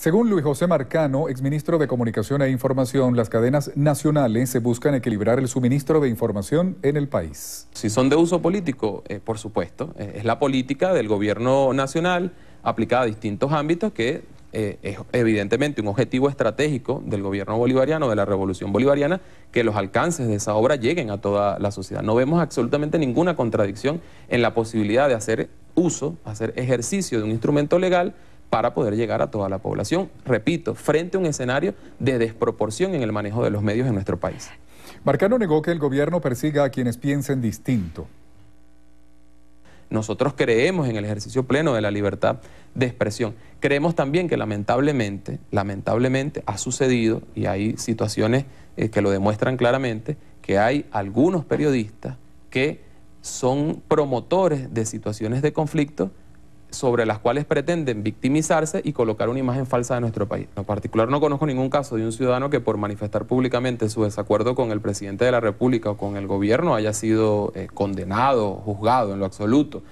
Según Luis José Marcano, exministro de Comunicación e Información, las cadenas nacionales se buscan equilibrar el suministro de información en el país. Si son de uso político, eh, por supuesto, eh, es la política del gobierno nacional aplicada a distintos ámbitos que eh, es evidentemente un objetivo estratégico del gobierno bolivariano, de la revolución bolivariana, que los alcances de esa obra lleguen a toda la sociedad. No vemos absolutamente ninguna contradicción en la posibilidad de hacer uso, hacer ejercicio de un instrumento legal para poder llegar a toda la población. Repito, frente a un escenario de desproporción en el manejo de los medios en nuestro país. Marcano negó que el gobierno persiga a quienes piensen distinto. Nosotros creemos en el ejercicio pleno de la libertad de expresión. Creemos también que lamentablemente, lamentablemente ha sucedido, y hay situaciones eh, que lo demuestran claramente, que hay algunos periodistas que son promotores de situaciones de conflicto sobre las cuales pretenden victimizarse y colocar una imagen falsa de nuestro país. En particular no conozco ningún caso de un ciudadano que por manifestar públicamente su desacuerdo con el presidente de la República o con el gobierno haya sido eh, condenado, juzgado en lo absoluto.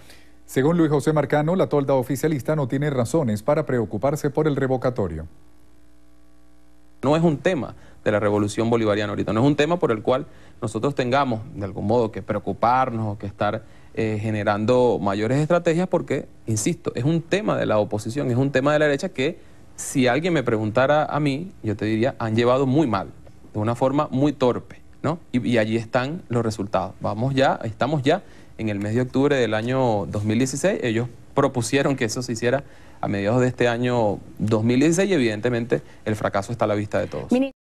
Según Luis José Marcano, la tolda oficialista no tiene razones para preocuparse por el revocatorio. No es un tema de la revolución bolivariana ahorita, no es un tema por el cual nosotros tengamos de algún modo que preocuparnos o que estar eh, generando mayores estrategias porque, insisto, es un tema de la oposición, es un tema de la derecha que si alguien me preguntara a mí, yo te diría, han llevado muy mal, de una forma muy torpe, ¿no? Y, y allí están los resultados. Vamos ya, estamos ya en el mes de octubre del año 2016, ellos propusieron que eso se hiciera a mediados de este año 2016 y evidentemente el fracaso está a la vista de todos.